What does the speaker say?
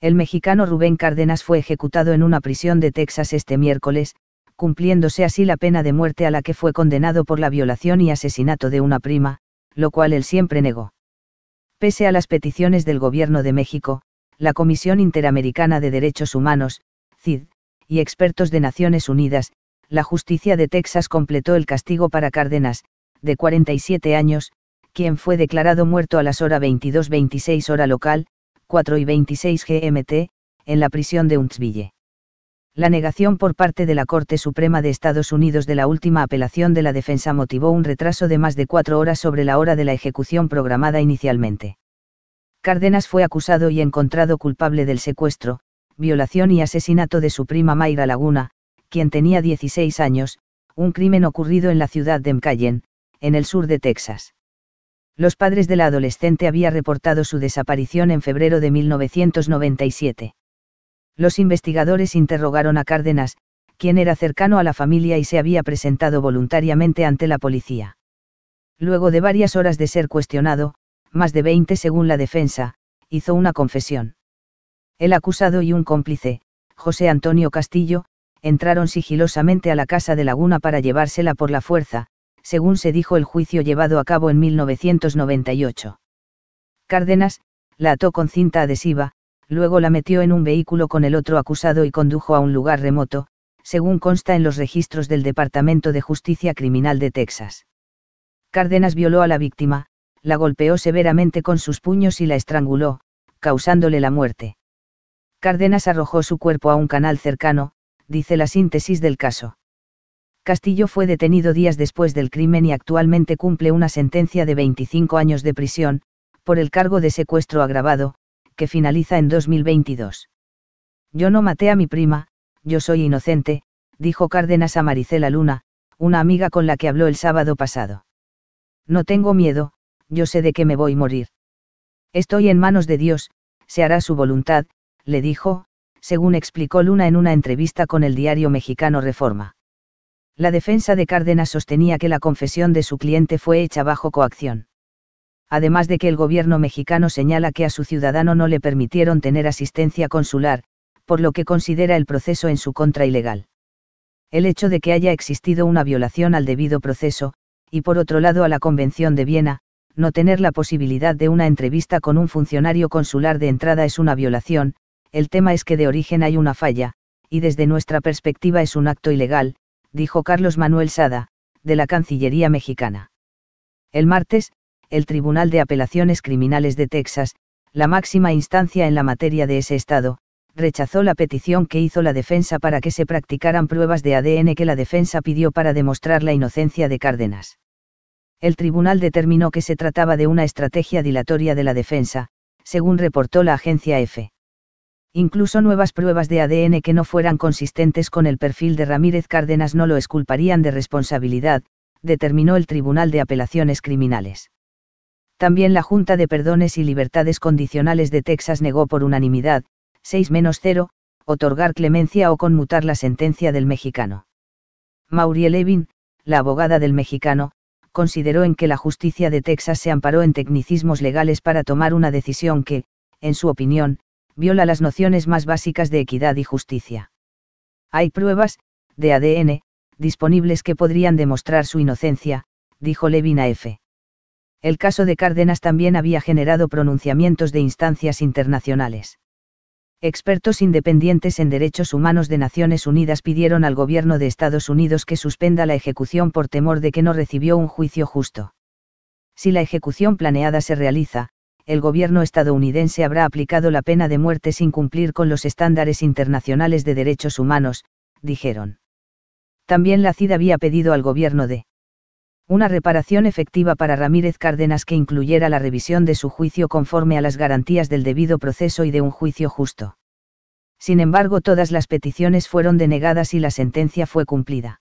El mexicano Rubén Cárdenas fue ejecutado en una prisión de Texas este miércoles, cumpliéndose así la pena de muerte a la que fue condenado por la violación y asesinato de una prima, lo cual él siempre negó. Pese a las peticiones del Gobierno de México, la Comisión Interamericana de Derechos Humanos, CID, y expertos de Naciones Unidas, la justicia de Texas completó el castigo para Cárdenas, de 47 años, quien fue declarado muerto a las horas 22.26 hora local, 4 y 26 GMT, en la prisión de Huntsville. La negación por parte de la Corte Suprema de Estados Unidos de la última apelación de la defensa motivó un retraso de más de cuatro horas sobre la hora de la ejecución programada inicialmente. Cárdenas fue acusado y encontrado culpable del secuestro, violación y asesinato de su prima Mayra Laguna, quien tenía 16 años, un crimen ocurrido en la ciudad de Mcallen, en el sur de Texas los padres de la adolescente había reportado su desaparición en febrero de 1997. Los investigadores interrogaron a Cárdenas, quien era cercano a la familia y se había presentado voluntariamente ante la policía. Luego de varias horas de ser cuestionado, más de 20 según la defensa, hizo una confesión. El acusado y un cómplice, José Antonio Castillo, entraron sigilosamente a la casa de Laguna para llevársela por la fuerza, según se dijo el juicio llevado a cabo en 1998. Cárdenas, la ató con cinta adhesiva, luego la metió en un vehículo con el otro acusado y condujo a un lugar remoto, según consta en los registros del Departamento de Justicia Criminal de Texas. Cárdenas violó a la víctima, la golpeó severamente con sus puños y la estranguló, causándole la muerte. Cárdenas arrojó su cuerpo a un canal cercano, dice la síntesis del caso. Castillo fue detenido días después del crimen y actualmente cumple una sentencia de 25 años de prisión, por el cargo de secuestro agravado, que finaliza en 2022. Yo no maté a mi prima, yo soy inocente, dijo Cárdenas a Maricela Luna, una amiga con la que habló el sábado pasado. No tengo miedo, yo sé de qué me voy a morir. Estoy en manos de Dios, se hará su voluntad, le dijo, según explicó Luna en una entrevista con el diario mexicano Reforma. La defensa de Cárdenas sostenía que la confesión de su cliente fue hecha bajo coacción. Además de que el gobierno mexicano señala que a su ciudadano no le permitieron tener asistencia consular, por lo que considera el proceso en su contra ilegal. El hecho de que haya existido una violación al debido proceso, y por otro lado a la Convención de Viena, no tener la posibilidad de una entrevista con un funcionario consular de entrada es una violación, el tema es que de origen hay una falla, y desde nuestra perspectiva es un acto ilegal, dijo Carlos Manuel Sada, de la Cancillería mexicana. El martes, el Tribunal de Apelaciones Criminales de Texas, la máxima instancia en la materia de ese estado, rechazó la petición que hizo la defensa para que se practicaran pruebas de ADN que la defensa pidió para demostrar la inocencia de Cárdenas. El tribunal determinó que se trataba de una estrategia dilatoria de la defensa, según reportó la agencia F. Incluso nuevas pruebas de ADN que no fueran consistentes con el perfil de Ramírez Cárdenas no lo exculparían de responsabilidad, determinó el Tribunal de Apelaciones Criminales. También la Junta de Perdones y Libertades Condicionales de Texas negó por unanimidad, 6-0, otorgar clemencia o conmutar la sentencia del mexicano. Mauriel Levin, la abogada del mexicano, consideró en que la justicia de Texas se amparó en tecnicismos legales para tomar una decisión que, en su opinión, viola las nociones más básicas de equidad y justicia. Hay pruebas, de ADN, disponibles que podrían demostrar su inocencia, dijo Levina F. El caso de Cárdenas también había generado pronunciamientos de instancias internacionales. Expertos independientes en derechos humanos de Naciones Unidas pidieron al gobierno de Estados Unidos que suspenda la ejecución por temor de que no recibió un juicio justo. Si la ejecución planeada se realiza, el gobierno estadounidense habrá aplicado la pena de muerte sin cumplir con los estándares internacionales de derechos humanos, dijeron. También la CID había pedido al gobierno de una reparación efectiva para Ramírez Cárdenas que incluyera la revisión de su juicio conforme a las garantías del debido proceso y de un juicio justo. Sin embargo, todas las peticiones fueron denegadas y la sentencia fue cumplida.